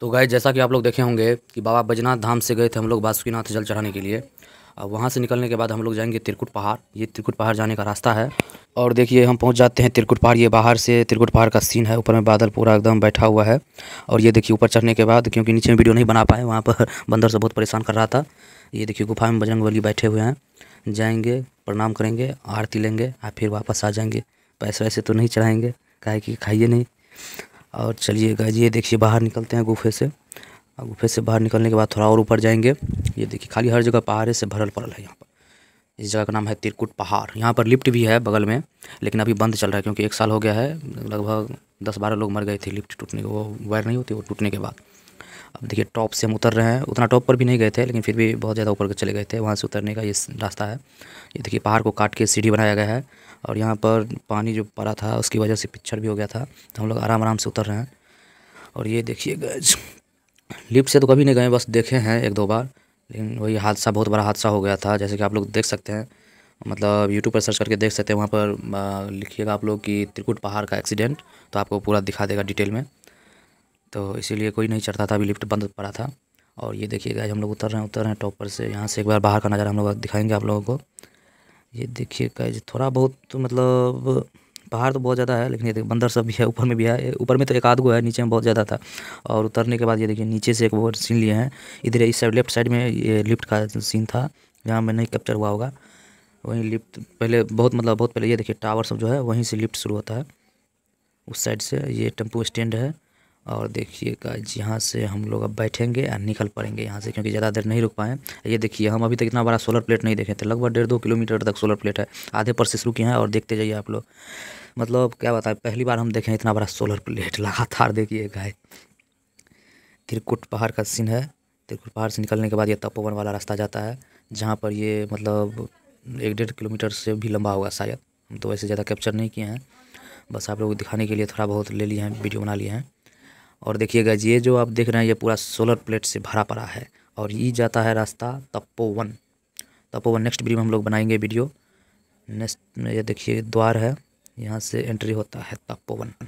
तो गए जैसा कि आप लोग देखे होंगे कि बाबा बजनाथ धाम से गए थे हम लोग बासुकीनाथ जल चढ़ाने के लिए वहाँ से निकलने के बाद हम लोग जाएंगे त्रिकुट पहाड़ ये त्रिकुट पहाड़ जाने का रास्ता है और देखिए हम पहुँच जाते हैं त्रिकुट पहाड़ ये बाहर से त्रिकुट पहाड़ का सीन है ऊपर में बादल पूरा एकदम बैठा हुआ है और ये देखिए ऊपर चढ़ने के बाद क्योंकि नीचे में वीडियो नहीं बना पाए वहाँ पर बंदर से बहुत परेशान कर रहा था ये देखिए गुफा में बजरंग बैठे हुए हैं जाएँगे प्रणाम करेंगे आरती लेंगे और फिर वापस आ जाएंगे पैसे वैसे तो नहीं चढ़ाएँगे कहे कि खाइए नहीं और चलिए गाइज ये देखिए बाहर निकलते हैं गुफे से और गुफे से बाहर निकलने के बाद थोड़ा और ऊपर जाएंगे ये देखिए खाली हर जगह पहाड़े से भरल पड़ल है यहाँ पर इस जगह का नाम है तिरकुट पहाड़ यहाँ पर लिफ्ट भी है बगल में लेकिन अभी बंद चल रहा है क्योंकि एक साल हो गया है लगभग दस बारह लोग मर गए थे लिफ्ट टूटने के वो वायर नहीं होती वो टूटने के बाद अब देखिए टॉप से हम उतर रहे हैं उतना टॉप पर भी नहीं गए थे लेकिन फिर भी बहुत ज़्यादा ऊपर चले गए थे वहाँ से उतरने का ये रास्ता है ये देखिए पहाड़ को काट के सीढ़ी बनाया गया है और यहाँ पर पानी जो पड़ा था उसकी वजह से पिक्चर भी हो गया था तो हम लोग आराम आराम से उतर रहे हैं और ये देखिए गज लिफ्ट से तो कभी नहीं गए बस देखे हैं एक दो बार लेकिन वही हादसा बहुत बड़ा हादसा हो गया था जैसे कि आप लोग देख सकते हैं मतलब यूट्यूब पर सर्च करके देख सकते हैं वहाँ पर लिखिएगा आप लोग कि त्रिकुट पहाड़ का एक्सीडेंट तो आपको पूरा दिखा देगा डिटेल में तो इसीलिए कोई नहीं चढ़ता था अभी लिफ्ट बंद पड़ा था और ये देखिए गाइज हम लोग उतर रहे हैं उतर रहे हैं टॉपर से यहाँ से एक बार बाहर का नज़ारा हम लोग दिखाएंगे आप लोगों को ये देखिए गाइज थोड़ा बहुत तो मतलब पहाड़ तो बहुत ज़्यादा है लेकिन ये देखिए बंदर सब भी है ऊपर में भी है ऊपर में तो एक आध गो है नीचे में बहुत ज़्यादा था और उतरने के बाद ये देखिए नीचे से एक वो सीन लिए हैं इधर इस साइड लेफ्ट साइड में ये लिफ्ट का सीन था जहाँ में नहीं कैप्चर हुआ होगा वहीं लिफ्ट पहले बहुत मतलब बहुत पहले ये देखिए टावर सब जो है वहीं से लिफ्ट शुरू होता है उस साइड से ये टेम्पू स्टैंड है और देखिएगा यहाँ से हम लोग अब बैठेंगे और निकल पड़ेंगे यहाँ से क्योंकि ज़्यादा देर नहीं रुक पाए ये देखिए हम अभी तक इतना बड़ा सोलर प्लेट नहीं देखे थे लगभग डेढ़ दो किलोमीटर तक सोलर प्लेट है आधे पर से शुरू किए हैं और देखते जाइए आप लोग मतलब क्या बताएं पहली बार हम देखें इतना बड़ा सोलर प्लेट लगातार देखिए गाय त्रिकुट पहाड़ का सीन है त्रिकुट पहाड़ से निकलने के बाद ये तपोवन वाला रास्ता जाता है जहाँ पर ये मतलब एक डेढ़ किलोमीटर से भी लंबा होगा शायद हम तो वैसे ज़्यादा कैप्चर नहीं किए हैं बस आप लोग दिखाने के लिए थोड़ा बहुत ले लिए हैं वीडियो बना लिए हैं और देखिएगा ये जो आप देख रहे हैं ये पूरा सोलर प्लेट से भरा पड़ा है और ये जाता है रास्ता तपोवन तपोवन नेक्स्ट वीडियो में हम लोग बनाएंगे वीडियो नेक्स्ट में ये देखिए द्वार है यहाँ से एंट्री होता है तपोवन